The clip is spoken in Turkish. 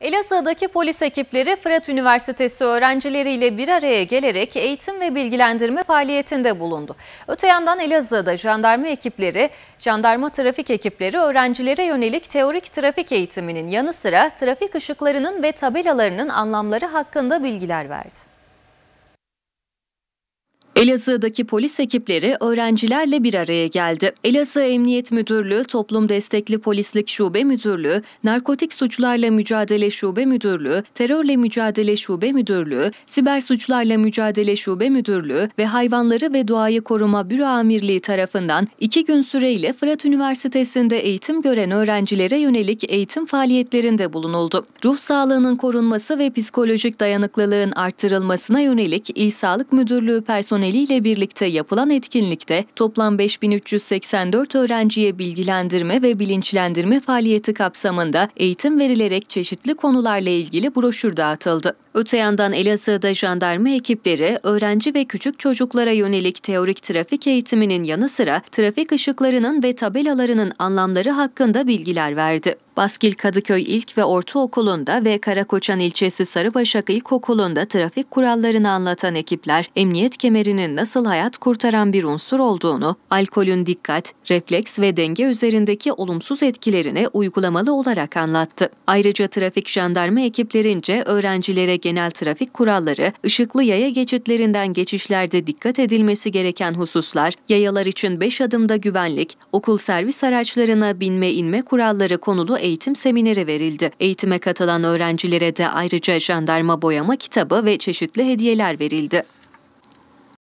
Elazığ'daki polis ekipleri Fırat Üniversitesi öğrencileriyle bir araya gelerek eğitim ve bilgilendirme faaliyetinde bulundu. Öte yandan Elazığ'da jandarma ekipleri, jandarma trafik ekipleri öğrencilere yönelik teorik trafik eğitiminin yanı sıra trafik ışıklarının ve tabelalarının anlamları hakkında bilgiler verdi. Elazığ'daki polis ekipleri öğrencilerle bir araya geldi. Elazığ Emniyet Müdürlüğü, Toplum Destekli Polislik Şube Müdürlüğü, Narkotik Suçlarla Mücadele Şube Müdürlüğü, Terörle Mücadele Şube Müdürlüğü, Siber Suçlarla Mücadele Şube Müdürlüğü ve Hayvanları ve Doğayı Koruma Büro Amirliği tarafından iki gün süreyle Fırat Üniversitesi'nde eğitim gören öğrencilere yönelik eğitim faaliyetlerinde bulunuldu. Ruh sağlığının korunması ve psikolojik dayanıklılığın Arttırılmasına yönelik İl Sağlık Müdürlüğü personeli ile birlikte yapılan etkinlikte toplam 5384 öğrenciye bilgilendirme ve bilinçlendirme faaliyeti kapsamında eğitim verilerek çeşitli konularla ilgili broşür dağıtıldı. Öte yandan Elazığ'da jandarma ekipleri öğrenci ve küçük çocuklara yönelik teorik trafik eğitiminin yanı sıra trafik ışıklarının ve tabelalarının anlamları hakkında bilgiler verdi. Baskil Kadıköy İlk ve Ortaokulu'nda ve Karakoçan ilçesi Sarıbaşak İlkokulu'nda trafik kurallarını anlatan ekipler, emniyet kemerinin nasıl hayat kurtaran bir unsur olduğunu, alkolün dikkat, refleks ve denge üzerindeki olumsuz etkilerini uygulamalı olarak anlattı. Ayrıca trafik jandarma ekiplerince öğrencilere genel trafik kuralları, ışıklı yaya geçitlerinden geçişlerde dikkat edilmesi gereken hususlar, yayalar için 5 adımda güvenlik, okul servis araçlarına binme inme kuralları konulu eğitim semineri verildi. Eğitime katılan öğrencilere de ayrıca jandarma boyama kitabı ve çeşitli hediyeler verildi.